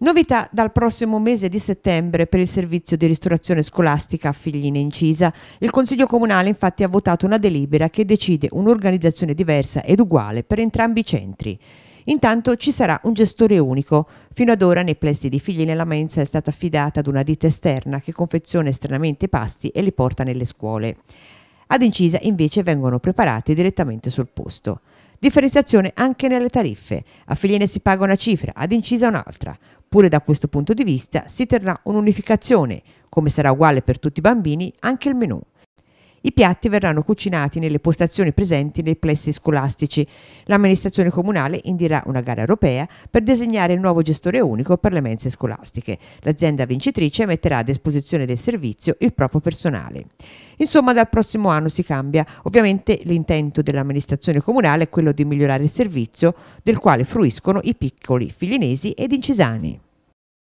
Novità dal prossimo mese di settembre per il servizio di ristorazione scolastica a Figline Incisa. Il Consiglio Comunale infatti ha votato una delibera che decide un'organizzazione diversa ed uguale per entrambi i centri. Intanto ci sarà un gestore unico. Fino ad ora nei plessi di figli nella mensa è stata affidata ad una ditta esterna che confeziona esternamente i pasti e li porta nelle scuole. Ad Incisa invece vengono preparati direttamente sul posto. Differenziazione anche nelle tariffe. A Figline si paga una cifra, ad Incisa un'altra. Pure da questo punto di vista si terrà un'unificazione, come sarà uguale per tutti i bambini anche il menù. I piatti verranno cucinati nelle postazioni presenti nei plessi scolastici. L'amministrazione comunale indirà una gara europea per disegnare il nuovo gestore unico per le mense scolastiche. L'azienda vincitrice metterà a disposizione del servizio il proprio personale. Insomma, dal prossimo anno si cambia. Ovviamente l'intento dell'amministrazione comunale è quello di migliorare il servizio del quale fruiscono i piccoli filinesi ed incisani.